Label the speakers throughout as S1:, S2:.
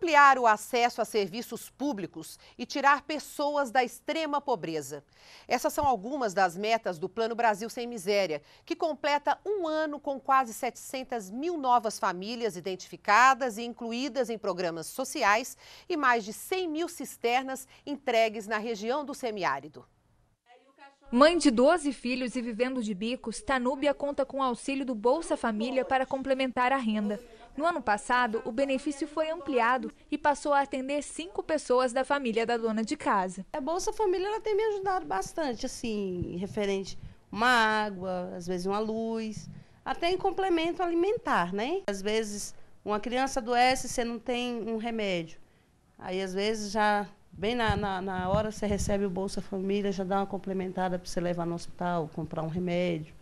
S1: ampliar o acesso a serviços públicos e tirar pessoas da extrema pobreza. Essas são algumas das metas do Plano Brasil Sem Miséria, que completa um ano com quase 700 mil novas famílias identificadas e incluídas em programas sociais e mais de 100 mil cisternas entregues na região do semiárido. Mãe de 12 filhos e vivendo de bicos, Tanúbia conta com o
S2: auxílio do Bolsa Família para complementar a renda. No ano passado, o benefício foi ampliado e passou a atender cinco pessoas da família da dona de casa. A Bolsa Família ela tem me
S1: ajudado bastante, assim, referente uma água, às vezes uma luz, até em complemento alimentar, né? Às vezes uma criança adoece, você não tem um remédio. Aí às vezes já Bem na, na, na hora você recebe o Bolsa Família, já dá uma complementada para você levar no hospital, comprar um remédio.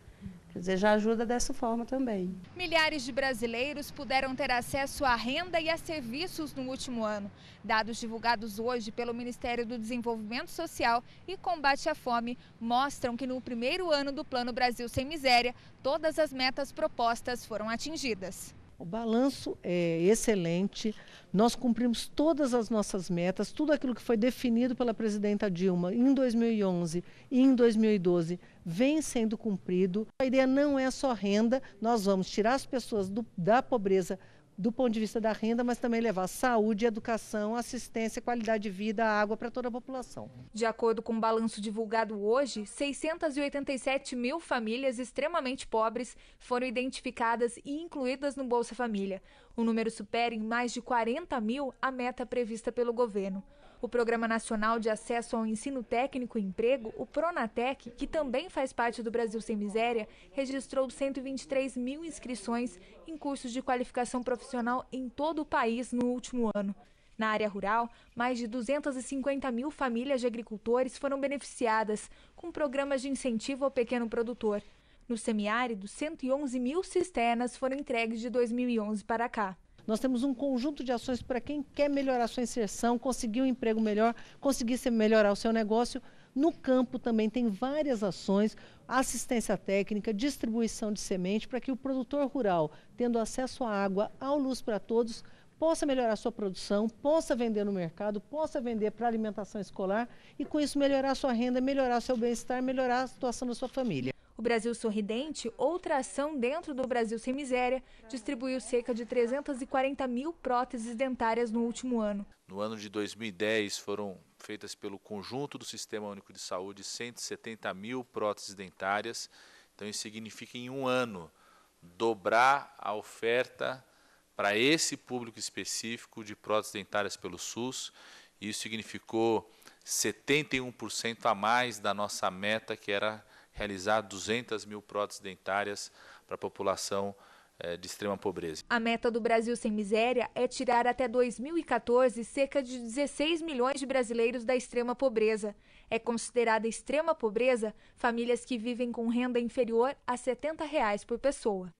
S1: Quer dizer, já ajuda dessa forma também.
S2: Milhares de brasileiros puderam ter acesso à renda e a serviços no último ano. Dados divulgados hoje pelo Ministério do Desenvolvimento Social e Combate à Fome mostram que no primeiro ano do Plano Brasil Sem Miséria, todas as metas propostas foram atingidas.
S1: O balanço é excelente. Nós cumprimos todas as nossas metas, tudo aquilo que foi definido pela presidenta Dilma em 2011 e em 2012 vem sendo cumprido. A ideia não é só renda, nós vamos tirar as pessoas do, da pobreza do ponto de vista da renda, mas também levar saúde, educação, assistência, qualidade de vida, água para toda a população. De acordo com o um
S2: balanço divulgado hoje, 687 mil famílias extremamente pobres foram identificadas e incluídas no Bolsa Família. O número supera em mais de 40 mil a meta prevista pelo governo. O Programa Nacional de Acesso ao Ensino Técnico e Emprego, o Pronatec, que também faz parte do Brasil Sem Miséria, registrou 123 mil inscrições em cursos de qualificação profissional em todo o país no último ano. Na área rural, mais de 250 mil famílias de agricultores foram beneficiadas com programas de incentivo ao pequeno produtor. No semiárido, 111
S1: mil cisternas foram entregues de 2011 para cá. Nós temos um conjunto de ações para quem quer melhorar sua inserção, conseguir um emprego melhor, conseguir melhorar o seu negócio. No campo também tem várias ações, assistência técnica, distribuição de semente, para que o produtor rural, tendo acesso à água, à luz para todos, possa melhorar sua produção, possa vender no mercado, possa vender para alimentação escolar e com isso melhorar sua renda, melhorar seu bem-estar, melhorar a situação da sua família. O Brasil Sorridente, outra ação
S2: dentro do Brasil Sem Miséria, distribuiu cerca de 340 mil próteses dentárias no último ano.
S3: No ano de 2010, foram feitas pelo conjunto do Sistema Único de Saúde 170 mil próteses dentárias. Então, isso significa, em um ano, dobrar a oferta para esse público específico de próteses dentárias pelo SUS. Isso significou 71% a mais da nossa meta, que era realizar 200 mil próteses dentárias para a população eh, de extrema pobreza.
S2: A meta do Brasil Sem Miséria é tirar até 2014 cerca de 16 milhões de brasileiros da extrema pobreza. É considerada extrema pobreza famílias que vivem com renda inferior a R$ 70 reais por pessoa.